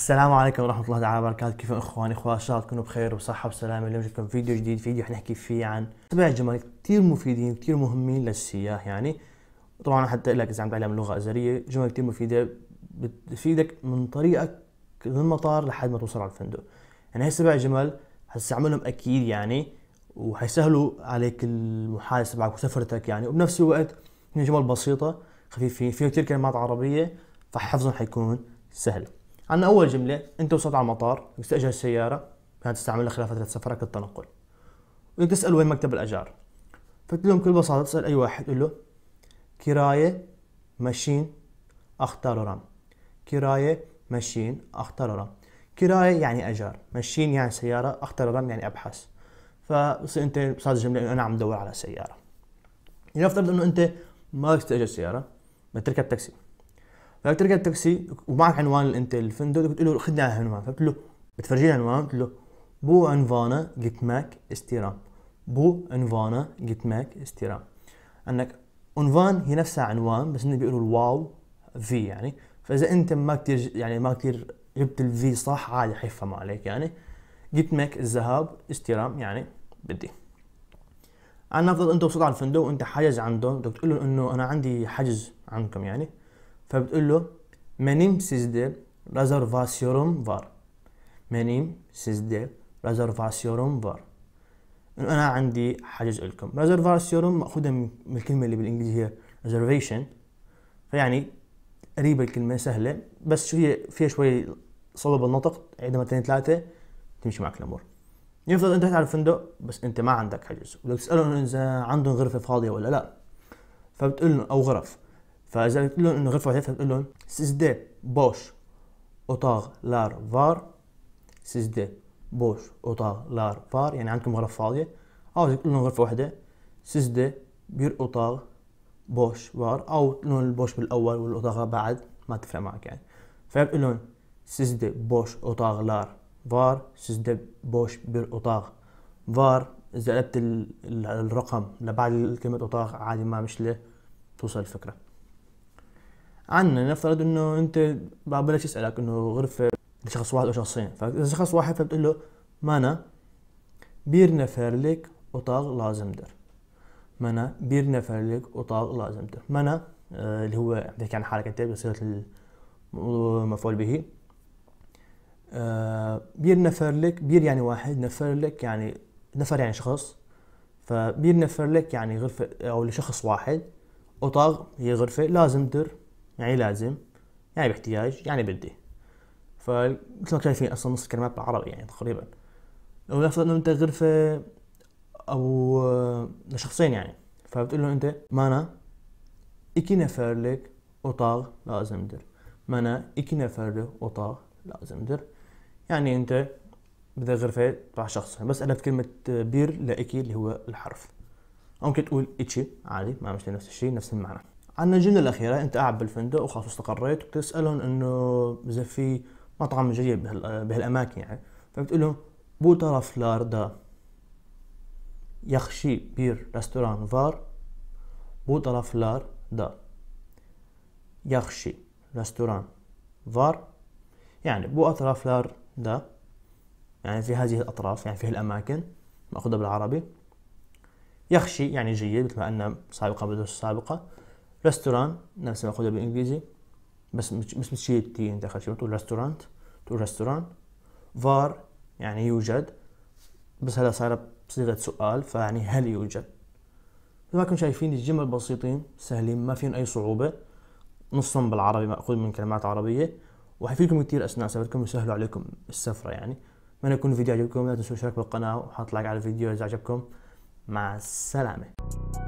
السلام عليكم ورحمة الله تعالى وبركاته، كيف اخواني اخوات؟ ان شاء الله تكونوا بخير وصحة وسلامة، اليوم جبت لكم فيديو جديد، فيديو حنحكي فيه عن سبع جمل كثير مفيدين كثير مهمين للسياح يعني طبعا حتى لك اذا عم تعلم لغة ازرية، جمل كثير مفيدة بتفيدك من طريقك من المطار لحد ما توصل على الفندق. يعني هي السبع جمل حتستعملهم اكيد يعني وحيسهلوا عليك المحادثة تبعك وسفرتك يعني وبنفس الوقت هي جمل بسيطة خفيفين فيها كثير كلمات عربية فحفظهم حيكون سهل. عندنا اول جمله انت وصلت على المطار بدك السياره كانت تستعملها خلال فتره سفرك للتنقل بدك تسال وين مكتب الاجار فقلت لهم بكل بساطه تسال اي واحد قول له كرايه ماشين رام كرايه ماشين رام كرايه يعني اجار ماشين يعني سياره رام يعني ابحث فبصير انت صارت الجمله انه انا عم بدور على سياره لنفترض يعني انه انت ما بدك سياره بدك تركب تاكسي فلما ترجع التاكسي ومعك عنوان انت الفندق قلت له خذني على العنوان فقلت له بتفرجيني العنوان قلت له بو انفانا جيت ماك استيرام بو انفانا جيت ماك استيرام انك انفان هي نفسها عنوان بس انه بيقولوا الواو في يعني فاذا انت ما كثير يعني ما كثير جبت الفي صح عادي حيفهموا عليك يعني جيت ماك الذهاب استيرام يعني بدي عن نفرض انت وصلت على الفندق وانت حاجز عندهم بدك تقول لهم انه انا عندي حجز عندكم يعني فبتقول له منيم سيزدي rezervasyonum فار منيم سيزدي rezervasyonum فار انه انا عندي حجز لكم ريزرفاسيون ماخوذه من الكلمه اللي بالانجليزي هي ريزرفيشن فيعني قريبه الكلمه سهله بس شو هي فيها شوي صعوبه بالنطق عيدها مرتين ثلاثه تمشي معك الامور يفرض انت على الفندق بس انت ما عندك حجز وبدك تسالهم اذا عندهم غرفه فاضيه ولا لا فبتقول لهم او غرف فاذا قلت لهم انه غرفه فعاليات هتقول لهم دي بوش اوتار لار فار دي بوش اوتار لار فار يعني عندكم غرف فاضيه او تقول لهم غرفه واحده دي بير اوتار بوش فار او تقول لهم البوش بالاول والاوتار بعد ما تفرق معك يعني فبقول لهم دي بوش اوتار لار فار دي بوش بير اوتار فار اذا قلبت الرقم لبعد كلمه اوتار عادي ما مشكله توصل الفكره عنا نفترض انه انت ببلش يسالك انه غرفه لشخص واحد او شخصين فاذا شخص واحد فبتقول له مانا بير نفر لك لازم در مانا بير نفر لك لازم در مانا آه اللي هو بتحكي عن حالك انت بصيغه المفعول به آه بير نفر لك بير يعني واحد نفر لك يعني نفر يعني شخص فبير نفر لك يعني غرفة أو لشخص واحد أوتاغ هي غرفة لازم در يعني لازم يعني باحتياج يعني بدي فمثل ما شايفين اصلا نص الكلمات بالعربي يعني تقريبا لو نفرض انه انت غرفه او لشخصين آه، يعني فبتقول له انت مانا لازم در مانا اكي نفر لك اوطاغ لازم در يعني انت بدك غرفة تبع شخص بس في كلمة بير لإكي اللي هو الحرف أو ممكن تقول إتشي عادي ما مش نفس الشيء نفس المعنى عندنا الجملة الأخيرة أنت قاعد بالفندق وخلاص استقريت وبتسألهم إنه إذا في مطعم جيد بهالأماكن يعني فبتقول لهم طرف لاردا يخشي بير ريستوران فار بو طرف دا يخشي ريستوران فار يعني بو أطراف دا يعني في هذه الأطراف يعني في هالأماكن مأخوذة بالعربي يخشي يعني جيد مثل ما قلنا سابقا بدرس السابقة ريستوران نفس ماخوذه بالانجليزي بس مش مش شيء تي انت اخر شيء بتقول ريستورانت تقول ريستوران فار يعني يوجد بس هلا صار بصيغه سؤال فيعني هل يوجد مثل ما كنتم شايفين الجمل بسيطين سهلين ما فيهم اي صعوبه نصهم بالعربي ماخوذ من كلمات عربيه وحيفيدكم كثير اثناء سفركم يسهلوا عليكم السفره يعني اتمنى يكون الفيديو عجبكم لا تنسوا الاشتراك بالقناه لايك على الفيديو اذا عجبكم مع السلامه